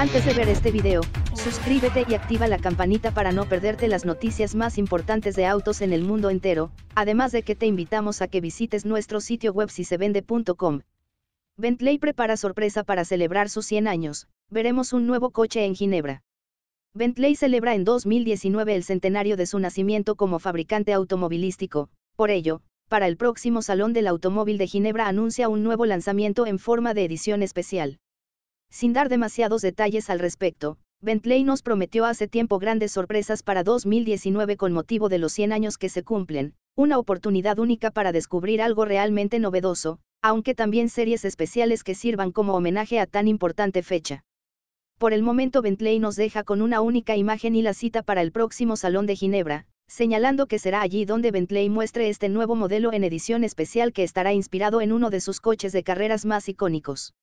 Antes de ver este video, suscríbete y activa la campanita para no perderte las noticias más importantes de autos en el mundo entero, además de que te invitamos a que visites nuestro sitio web si se vende.com. Bentley prepara sorpresa para celebrar sus 100 años, veremos un nuevo coche en Ginebra. Bentley celebra en 2019 el centenario de su nacimiento como fabricante automovilístico, por ello, para el próximo Salón del Automóvil de Ginebra anuncia un nuevo lanzamiento en forma de edición especial. Sin dar demasiados detalles al respecto, Bentley nos prometió hace tiempo grandes sorpresas para 2019 con motivo de los 100 años que se cumplen, una oportunidad única para descubrir algo realmente novedoso, aunque también series especiales que sirvan como homenaje a tan importante fecha. Por el momento Bentley nos deja con una única imagen y la cita para el próximo Salón de Ginebra, señalando que será allí donde Bentley muestre este nuevo modelo en edición especial que estará inspirado en uno de sus coches de carreras más icónicos.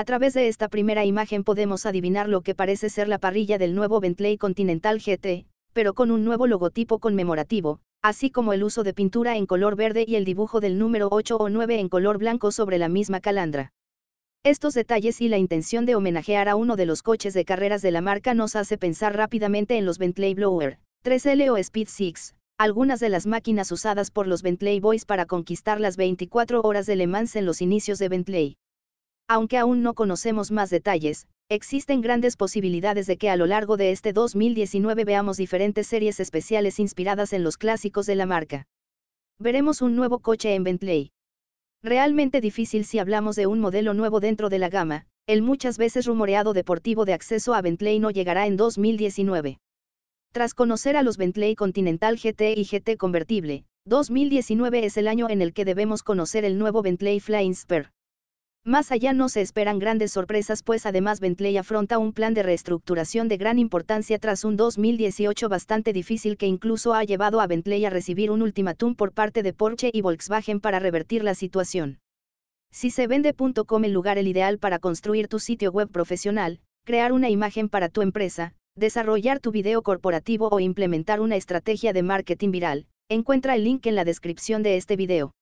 A través de esta primera imagen podemos adivinar lo que parece ser la parrilla del nuevo Bentley Continental GT, pero con un nuevo logotipo conmemorativo, así como el uso de pintura en color verde y el dibujo del número 8 o 9 en color blanco sobre la misma calandra. Estos detalles y la intención de homenajear a uno de los coches de carreras de la marca nos hace pensar rápidamente en los Bentley Blower, 3L o Speed 6, algunas de las máquinas usadas por los Bentley Boys para conquistar las 24 horas de Le Mans en los inicios de Bentley. Aunque aún no conocemos más detalles, existen grandes posibilidades de que a lo largo de este 2019 veamos diferentes series especiales inspiradas en los clásicos de la marca. Veremos un nuevo coche en Bentley. Realmente difícil si hablamos de un modelo nuevo dentro de la gama, el muchas veces rumoreado deportivo de acceso a Bentley no llegará en 2019. Tras conocer a los Bentley Continental GT y GT convertible, 2019 es el año en el que debemos conocer el nuevo Bentley Flying Spur. Más allá no se esperan grandes sorpresas pues además Bentley afronta un plan de reestructuración de gran importancia tras un 2018 bastante difícil que incluso ha llevado a Bentley a recibir un ultimátum por parte de Porsche y Volkswagen para revertir la situación. Si se vende.com el lugar el ideal para construir tu sitio web profesional, crear una imagen para tu empresa, desarrollar tu video corporativo o implementar una estrategia de marketing viral, encuentra el link en la descripción de este video.